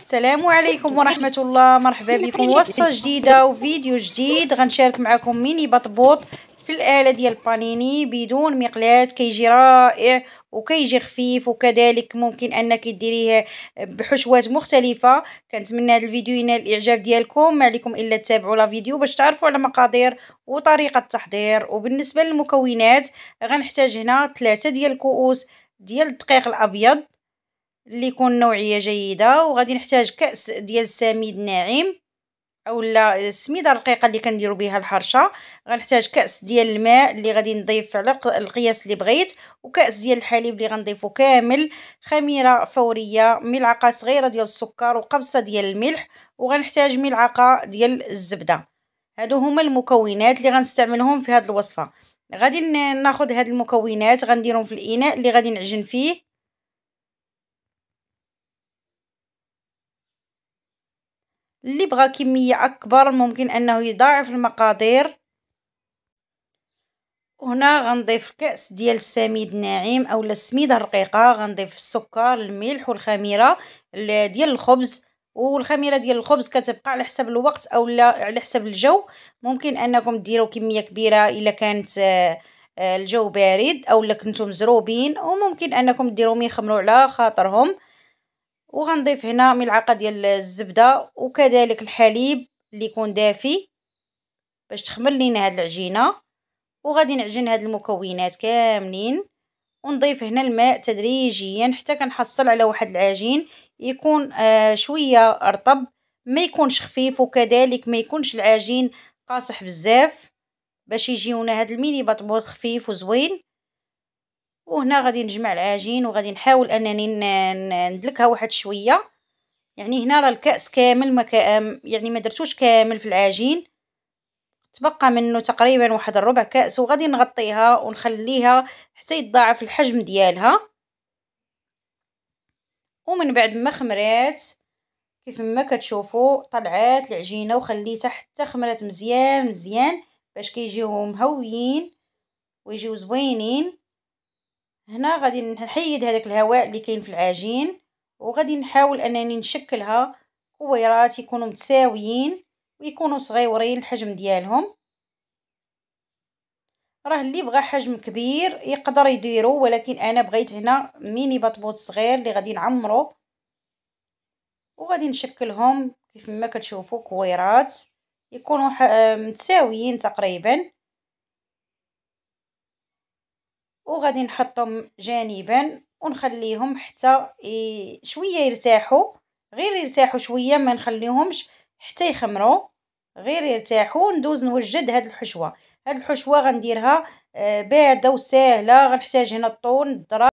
السلام عليكم ورحمة الله مرحبا بكم وصفة جديدة وفيديو جديد غنشارك معكم ميني بطبوط في الآلة ديال البانيني بدون مقلات كيجي رائع وكيجي خفيف وكذلك ممكن انك ديريه بحشوات مختلفه كنتمنى هذا الفيديو ينال الاعجاب ديالكم ما عليكم الا تتابعوا لا فيديو باش تعرفوا على مقادير وطريقه التحضير وبالنسبه للمكونات غنحتاج هنا ثلاثه ديال الكؤوس ديال الدقيق الابيض اللي يكون نوعيه جيده وغادي نحتاج كاس ديال السميد ناعم اولا السميده الرقيقه اللي كنديروا بها الحرشه غنحتاج كاس ديال الماء اللي غادي نضيف على القياس اللي بغيت وكاس ديال الحليب اللي غنضيفه كامل خميره فوريه ملعقه صغيره ديال السكر وقبصه ديال الملح وغنحتاج ملعقه ديال الزبده هادو هما المكونات اللي غنستعملهم في هاد الوصفه غادي ناخذ هاد المكونات غنديرهم في الاناء اللي غادي نعجن فيه اللي بغى كمية أكبر ممكن أنه يضاعف المقادير هنا غنضيف كأس ديال السميد الناعم أولا السميدة الرقيقة غنضيف السكر الملح والخميرة ديال الخبز والخميره ديال الخبز كتبقى على حسب الوقت اولا على حسب الجو ممكن انكم ديروا كميه كبيره الا كانت آه، الجو بارد اولا كنتم مزروبين وممكن انكم ديروا ميخمروا على خاطرهم وغنضيف هنا ملعقه ديال الزبده وكذلك الحليب اللي يكون دافي باش تخمر لينا هاد العجينه وغادي نعجن هاد المكونات كاملين ونضيف هنا الماء تدريجيا حتى كنحصل على واحد العجين يكون آه شويه رطب ما يكونش خفيف وكذلك ما يكونش العجين قاصح بزاف باش يجيونا هاد الميني بطبوط خفيف وزوين وهنا غادي نجمع العجين وغادي نحاول انني ندلكها واحد شويه يعني هنا راه الكاس كامل ما يعني ما درتوش كامل في العجين تبقى منه تقريبا واحد الربع كاس وغادي نغطيها ونخليها حتى يتضاعف الحجم ديالها ومن بعد ما خمرات كيف ما كتشوفوا طلعات العجينه وخليتها حتى خمرات مزيان مزيان باش كيجيو مهويين ويجيو زوينين هنا غادي نحيد هذاك الهواء اللي كاين في العجين وغادي نحاول انني نشكلها كويرات يكونوا متساويين ويكونوا صغيورين الحجم ديالهم راه اللي بغى حجم كبير يقدر يديرو ولكن انا بغيت هنا ميني بطبوط صغير اللي غادي نعمرو وغادي نشكلهم كيف ما كتشوفوا كويرات يكونوا متساويين تقريبا وغادي نحطهم جانبا ونخليهم حتى شويه يرتاحوا غير يرتاحوا شويه ما نخليهمش حتى يخمروا غير يرتاحوا ندوز نوجد هاد الحشوه هاد الحشوه غنديرها آه، بارده وسهله غنحتاج هنا الطون الذره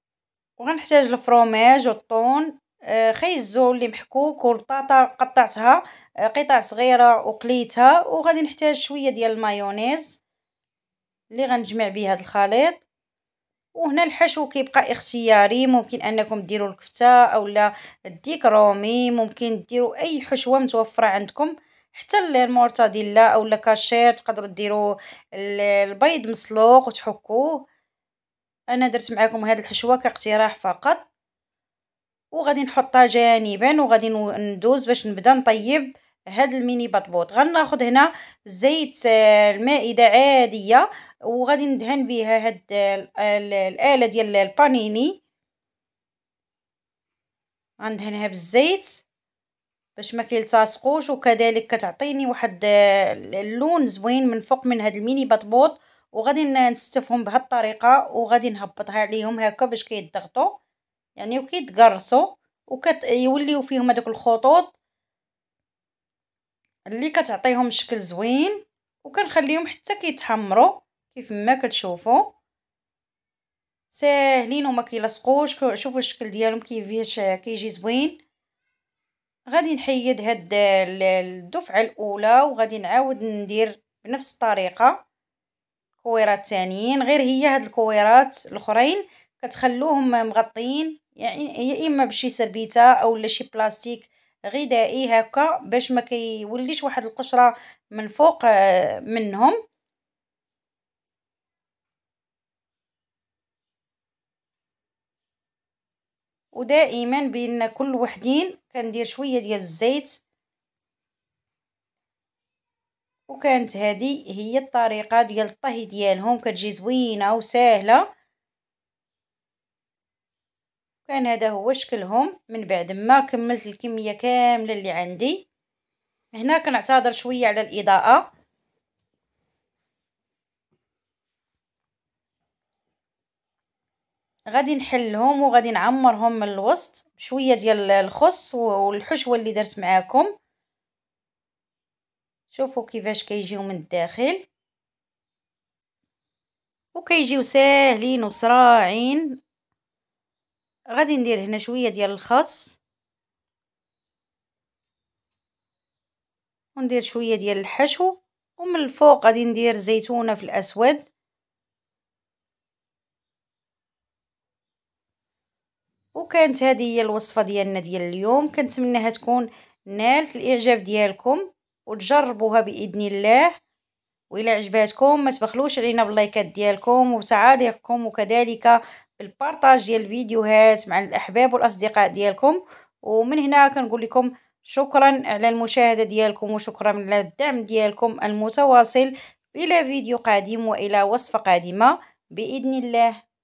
وغنحتاج الفروماج والطون آه، خيزو اللي محكوك والبطاطا قطعتها آه، قطع صغيره وقليتها وغادي نحتاج شويه ديال المايونيز اللي غنجمع به هذا الخليط وهنا الحشو كيبقى اختياري ممكن انكم ديروا الكفته اولا الديك رومي ممكن ديروا اي حشوه متوفره عندكم حتى المورتاديلا اولا كاشير تقدروا ديروا البيض مسلوق وتحكوه انا درت معكم هذه الحشوه كاقتراح فقط وغادي نحطها جانبا وغادي ندوز باش نبدا نطيب هاد الميني بطبوط غناخد هنا زيت آه، المائده عاديه وغادي ندهن بها هاد آه، الاله ديال البانيني غندهنها بالزيت باش ما كيلتصقوش وكذلك كتعطيني واحد آه، اللون زوين من فوق من هاد الميني بطبوط وغادي نستفهم بهاد الطريقه وغادي نهبطها عليهم هكا باش كيتضغطوا يعني وكيتقرصوا وكيوليو فيهم هذوك الخطوط اللي كتعطيهم شكل زوين وكنخليهم حتى كيتحمروا كيف ما كتشوفوا ساهلين وما كيلصقوش شوفوا الشكل ديالهم كيفاش كيجي زوين غادي نحيد هاد الدفعه الاولى وغادي نعاود ندير بنفس الطريقه كويرات ثانيين غير هي هاد الكويرات الاخرين كتخلوهم مغطيين يعني يا اما بشي سربيته اولا شي بلاستيك غذائي هكا باش ما كيوليش واحد القشره من فوق آه، منهم ودائما بين كل وحدين كندير شويه ديال الزيت وكانت هذه هي الطريقه ديال الطهي ديالهم كتجي زوينه وسهله كان هذا هو شكلهم من بعد ما كملت الكميه كامله اللي عندي هنا كنعتذر شويه على الاضاءه غادي نحلهم وغادي نعمرهم من الوسط شويه ديال الخس والحشوه اللي درت معاكم شوفوا كيفاش كيجيو من الداخل وكيجيو ساهلين وصراعين غادي ندير هنا شويه ديال الخس وندير شويه ديال الحشو ومن الفوق غادي ندير زيتونه في الاسود وكانت هذه هي الوصفه ديالنا ديال اليوم كنتمناها تكون نالت الاعجاب ديالكم وتجربوها باذن الله وإلى عجباتكم ما تبخلوش علينا باللايكات ديالكم وتعاليقكم وكذلك بالبارطاج ديال الفيديوهات مع الاحباب والاصدقاء ديالكم ومن هنا كنقول لكم شكرا على المشاهده ديالكم وشكرا على الدعم ديالكم المتواصل الى فيديو قادم والى وصفه قادمه باذن الله